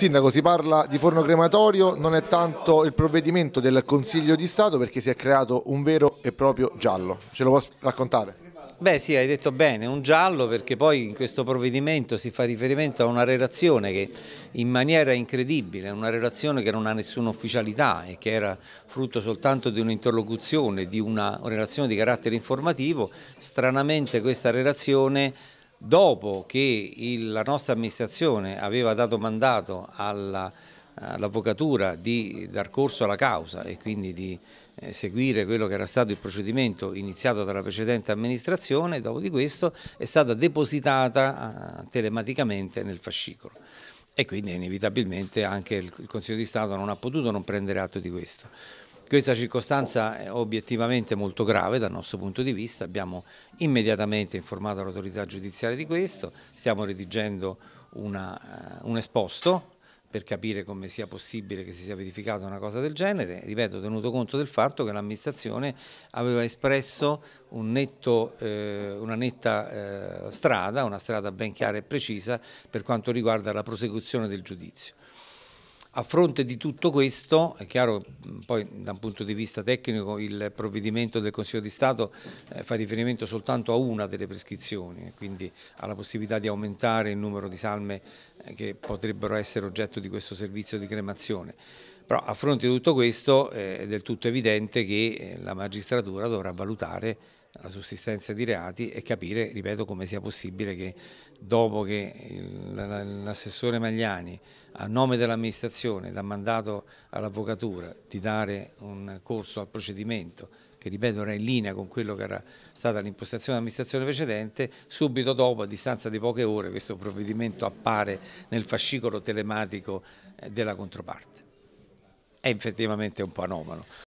Sindaco, si parla di forno crematorio, non è tanto il provvedimento del Consiglio di Stato perché si è creato un vero e proprio giallo. Ce lo può raccontare? Beh sì, hai detto bene, un giallo perché poi in questo provvedimento si fa riferimento a una relazione che in maniera incredibile, una relazione che non ha nessuna ufficialità e che era frutto soltanto di un'interlocuzione, di una relazione di carattere informativo, stranamente questa relazione dopo che il, la nostra amministrazione aveva dato mandato all'avvocatura all di dar corso alla causa e quindi di eh, seguire quello che era stato il procedimento iniziato dalla precedente amministrazione, dopo di questo è stata depositata eh, telematicamente nel fascicolo e quindi inevitabilmente anche il Consiglio di Stato non ha potuto non prendere atto di questo. Questa circostanza è obiettivamente molto grave dal nostro punto di vista, abbiamo immediatamente informato l'autorità giudiziaria di questo, stiamo redigendo una, eh, un esposto per capire come sia possibile che si sia verificata una cosa del genere, ripeto, tenuto conto del fatto che l'amministrazione aveva espresso un netto, eh, una netta eh, strada, una strada ben chiara e precisa per quanto riguarda la prosecuzione del giudizio. A fronte di tutto questo, è chiaro, poi da un punto di vista tecnico il provvedimento del Consiglio di Stato eh, fa riferimento soltanto a una delle prescrizioni, quindi alla possibilità di aumentare il numero di salme eh, che potrebbero essere oggetto di questo servizio di cremazione. Però a fronte di tutto questo eh, è del tutto evidente che eh, la magistratura dovrà valutare la sussistenza di reati e capire, ripeto, come sia possibile che dopo che l'assessore Magliani a nome dell'amministrazione dà mandato all'avvocatura di dare un corso al procedimento che ripeto era in linea con quello che era stata l'impostazione dell'amministrazione precedente, subito dopo, a distanza di poche ore, questo provvedimento appare nel fascicolo telematico eh, della controparte. È effettivamente un po' anomalo.